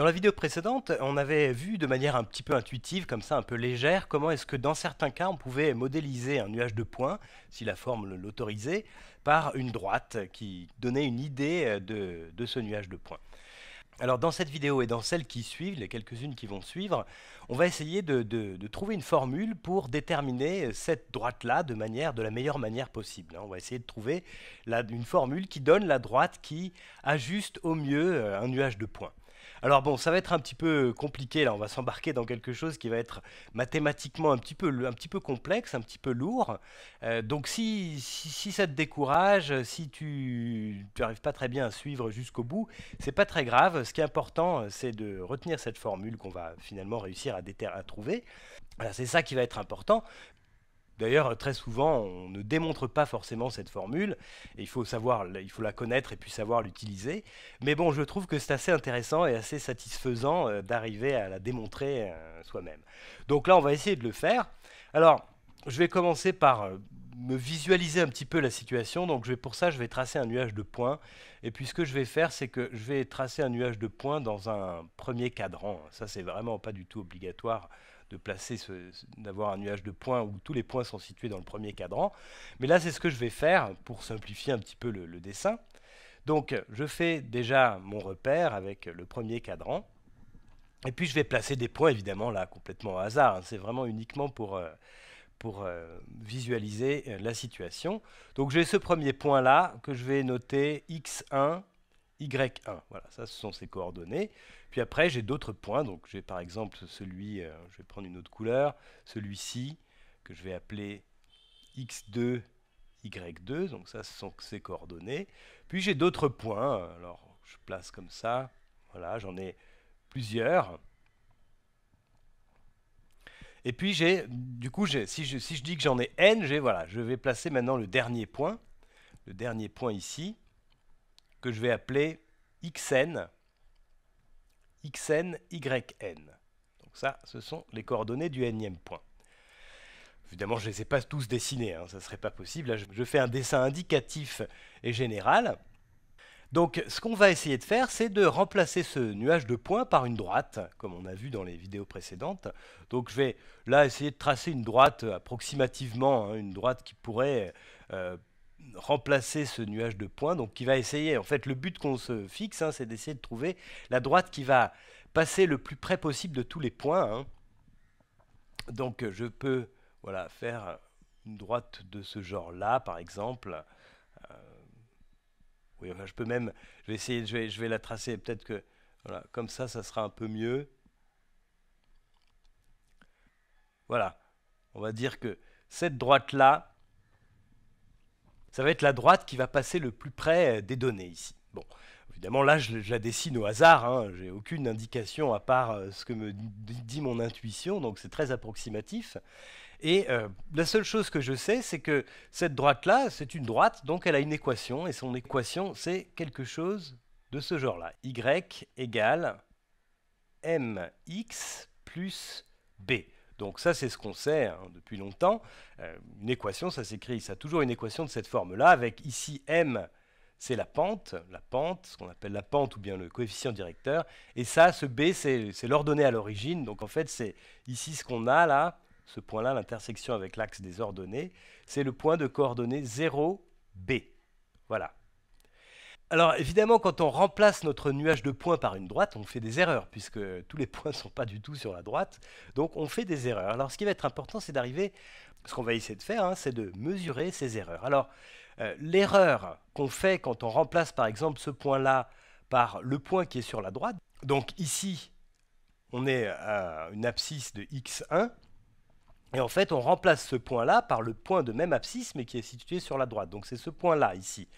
Dans la vidéo précédente, on avait vu de manière un petit peu intuitive, comme ça un peu légère, comment est-ce que dans certains cas on pouvait modéliser un nuage de points, si la forme l'autorisait, par une droite qui donnait une idée euh, de, ce nuage de points. Alors dans cette vidéo et dans celles qui suivent, les quelques-unes qui vont suivre, on va essayer de, trouver une formule pour déterminer cette droite-là de, manière, de la meilleure manière possible. Hein. On va essayer de trouver une formule qui donne la droite qui ajuste au mieux euh, un nuage de points. Alors bon, ça va être un petit peu compliqué, là on va s'embarquer dans quelque chose qui va être mathématiquement un petit peu, un petit peu complexe, un petit peu lourd. Euh, donc si, si, ça te décourage, si tu n'arrives pas très bien à suivre jusqu'au bout, c'est pas très grave. Ce qui est important, c'est de retenir cette formule qu'on va finalement réussir à, à trouver. c'est ça qui va être important D'ailleurs, euh, très souvent, on ne démontre pas forcément cette formule, et il faut savoir, il faut la connaître et puis savoir l'utiliser. Mais bon, je trouve que c'est assez intéressant et assez satisfaisant euh, d'arriver à la démontrer euh, soi-même. Donc là, on va essayer de le faire. Alors, je vais commencer par me visualiser un petit peu la situation. Donc pour ça, je vais tracer un nuage de points. Et puis ce que je vais faire, c'est que je vais tracer un nuage de points dans un premier cadran. Ça, c'est vraiment pas du tout obligatoire de placer, d'avoir un nuage de points où tous les points sont situés dans le premier cadran. Mais là, c'est ce que je vais faire pour simplifier un petit peu le, dessin. Donc, je fais déjà mon repère avec le premier cadran. Et puis je vais placer des points, évidemment, là, complètement au hasard. Hein. C'est vraiment uniquement pour, euh, pour euh, visualiser euh, la situation. Donc j'ai ce premier point là que je vais noter x1 y1. Voilà, ça ce sont ses coordonnées. Puis après, j'ai d'autres points. Donc j'ai par exemple celui, euh, je vais prendre une autre couleur, celui-ci que je vais appeler X2, Y2. Donc ça ce sont ses coordonnées. Puis j'ai d'autres points. Alors je place comme ça. Voilà, j'en ai plusieurs. Et puis j'ai, du coup, si je, dis que j'en ai n, voilà, je vais placer maintenant le dernier point, le dernier point ici que je vais appeler xn, xn, yn. Donc ça, ce sont les coordonnées du énième point. Évidemment, je ne les ai pas tous dessinés, hein, ça ne serait pas possible. Là, je fais un dessin indicatif et général. Donc, ce qu'on va essayer de faire, c'est de remplacer ce nuage de points par une droite, comme on a vu dans les vidéos précédentes. Donc, je vais là essayer de tracer une droite approximativement, hein, une droite qui pourrait euh, remplacer ce nuage de points, donc qui va essayer, en fait le but qu'on se fixe, hein, c'est d'essayer de trouver la droite qui va passer le plus près possible de tous les points. Hein. Donc je peux voilà, faire une droite de ce genre-là, par exemple. Euh, oui, je peux même, je vais essayer, je vais, je vais la tracer, peut-être que voilà, comme ça, ça sera un peu mieux. Voilà, on va dire que cette droite-là, ça va être la droite qui va passer le plus près euh, des données ici. Bon, évidemment là je, la dessine au hasard, hein. j'ai aucune indication à part euh, ce que me dit mon intuition, donc c'est très approximatif. Et euh, la seule chose que je sais, c'est que cette droite-là, c'est une droite, donc elle a une équation, et son équation, c'est quelque chose de ce genre-là. Y égale mx plus b. Donc ça, c'est ce qu'on sait hein, depuis longtemps. Euh, une équation, ça s'écrit, ça a toujours une équation de cette forme-là, avec ici m, c'est la pente, la pente, ce qu'on appelle la pente ou bien le coefficient directeur, et ça, ce b, c'est l'ordonnée à l'origine. Donc en fait, c'est ici ce qu'on a là, ce point-là, l'intersection avec l'axe des ordonnées, c'est le point de coordonnées 0, b. Voilà. Alors évidemment, quand on remplace notre nuage de points par une droite, on fait des erreurs, puisque tous les points ne sont pas du tout sur la droite. Donc on fait des erreurs. Alors ce qui va être important, c'est d'arriver, ce qu'on va essayer de faire, hein, c'est de mesurer ces erreurs. Alors euh, l'erreur qu'on fait quand on remplace par exemple ce point-là par le point qui est sur la droite, donc ici on est à une abscisse de x1, et en fait on remplace ce point-là par le point de même abscisse mais qui est situé sur la droite. Donc c'est ce point-là ici.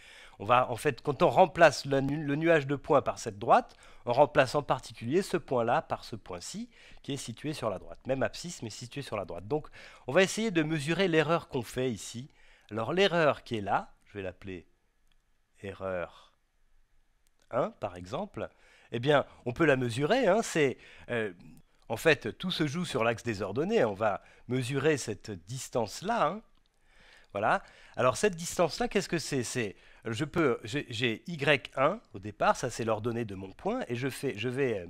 On va, en fait, quand on remplace le, nuage de points par cette droite, on remplace en particulier ce point-là par ce point-ci, qui est situé sur la droite. Même abscisse, mais situé sur la droite. Donc, on va essayer de mesurer l'erreur qu'on fait ici. Alors, l'erreur qui est là, je vais l'appeler erreur 1, par exemple, eh bien, on peut la mesurer. Hein. c'est euh, en fait, tout se joue sur l'axe des ordonnées. On va mesurer cette distance-là. Hein. Voilà. Alors, cette distance-là, qu'est-ce que c'est C'est peux, j'ai Y1 au départ, ça c'est l'ordonnée de mon point, et je, vais euh,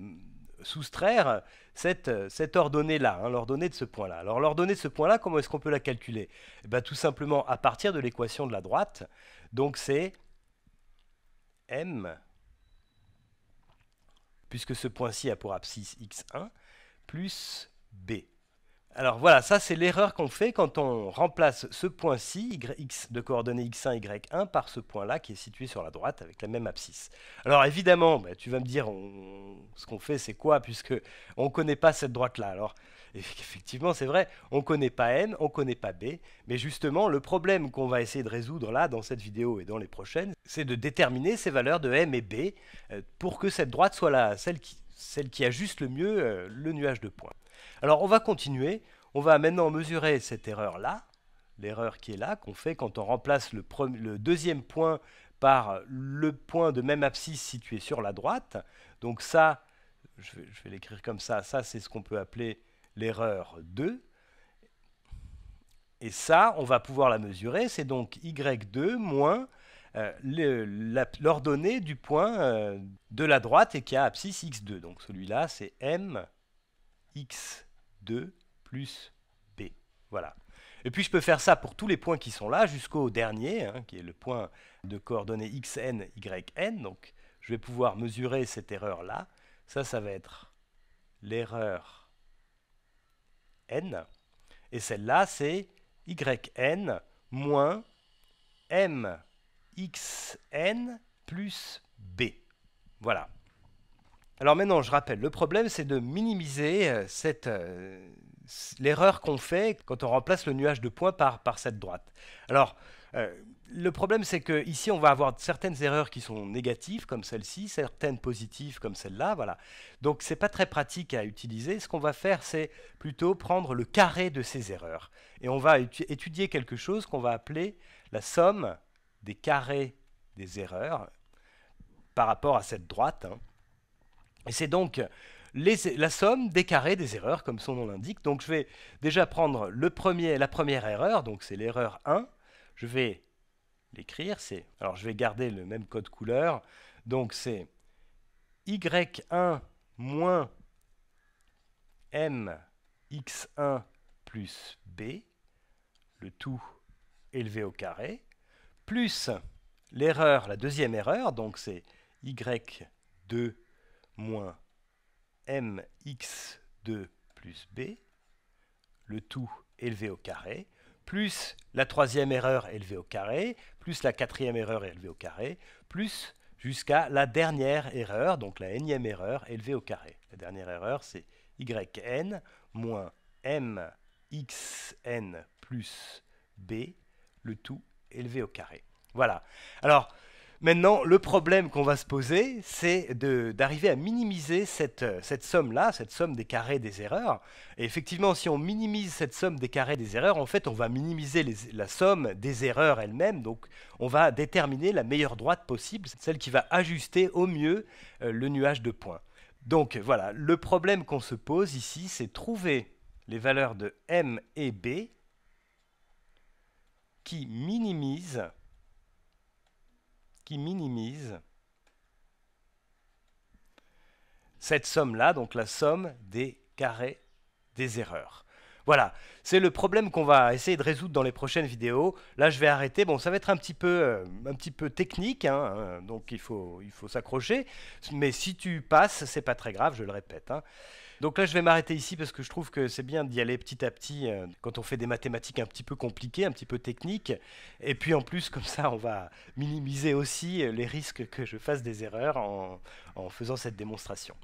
soustraire cette, ordonnée-là, hein, l'ordonnée de ce point-là. Alors l'ordonnée de ce point-là, comment est-ce qu'on peut la calculer eh ben, Tout simplement à partir de l'équation de la droite. Donc c'est m, puisque ce point-ci a pour abscisse x1, plus b. Alors voilà, ça c'est l'erreur qu'on fait quand on remplace ce point-ci, x de coordonnées x1, y1, par ce point-là qui est situé sur la droite avec la même abscisse. Alors évidemment, bah, tu vas me dire, ce qu'on fait c'est quoi, puisque on ne connaît pas cette droite-là. Alors effectivement, c'est vrai, on ne connaît pas M, on ne connaît pas b, mais justement, le problème qu'on va essayer de résoudre là, dans cette vidéo et dans les prochaines, c'est de déterminer ces valeurs de m et b euh, pour que cette droite soit celle qui ajuste le mieux euh, le nuage de points. Alors on va continuer, on va maintenant mesurer cette erreur-là, l'erreur qui est là, qu'on fait quand on remplace le, deuxième point par le point de même abscisse situé sur la droite. Donc ça, je vais, l'écrire comme ça, ça c'est ce qu'on peut appeler l'erreur 2. Et ça, on va pouvoir la mesurer, c'est donc Y2 moins euh, l'ordonnée du point euh, de la droite et qui a abscisse x2. Donc celui-là, c'est m x 2 plus b. Voilà. Et puis je peux faire ça pour tous les points qui sont là jusqu'au dernier, hein, qui est le point de coordonnées xn, yn. Donc je vais pouvoir mesurer cette erreur-là. Ça, ça va être l'erreur n. Et celle-là, c'est yn moins mxn plus b. Voilà. Alors maintenant, je rappelle, le problème, c'est de minimiser euh, euh, l'erreur qu'on fait quand on remplace le nuage de points par, cette droite. Alors, euh, le problème, c'est que ici, on va avoir certaines erreurs qui sont négatives, comme celle-ci, certaines positives, comme celle-là. Voilà. Donc, ce n'est pas très pratique à utiliser. Ce qu'on va faire, c'est plutôt prendre le carré de ces erreurs. Et on va étudier quelque chose qu'on va appeler la somme des carrés des erreurs par rapport à cette droite. Hein. Et c'est donc la somme des carrés des erreurs, comme son nom l'indique. Donc je vais déjà prendre la première erreur, donc c'est l'erreur 1. Je vais l'écrire, c'est... Alors je vais garder le même code couleur. Donc c'est y1 moins mx1 plus b, le tout élevé au carré, plus l'erreur, la deuxième erreur, donc c'est y2 moins mx 2 plus b, le tout élevé au carré, plus la troisième erreur élevée au carré, plus la quatrième erreur élevée au carré, plus jusqu'à la dernière erreur, donc la énième erreur élevée au carré. La dernière erreur, c'est yn moins mxn plus b, le tout élevé au carré. Voilà. Alors, Maintenant, le problème qu'on va se poser, c'est d'arriver à minimiser euh, cette, somme-là, cette somme des carrés des erreurs. Et effectivement, si on minimise cette somme des carrés des erreurs, en fait, on va minimiser la somme des erreurs elles-mêmes. Donc, on va déterminer la meilleure droite possible, celle qui va ajuster au mieux euh, le nuage de points. Donc voilà, le problème qu'on se pose ici, c'est trouver les valeurs de M et B qui minimisent minimise cette somme-là, donc la somme des carrés des erreurs. Voilà, c'est le problème qu'on va essayer de résoudre dans les prochaines vidéos. Là, je vais arrêter. Bon, ça va être un petit peu, euh, un petit peu technique, hein, euh, donc il faut, il faut s'accrocher. Mais si tu passes, c'est pas très grave, je le répète. Hein. Donc là, je vais m'arrêter ici parce que je trouve que c'est bien d'y aller petit à petit euh, quand on fait des mathématiques un petit peu compliquées, un petit peu techniques. Et puis en plus, comme ça, on va minimiser aussi les risques que je fasse des erreurs en faisant cette démonstration.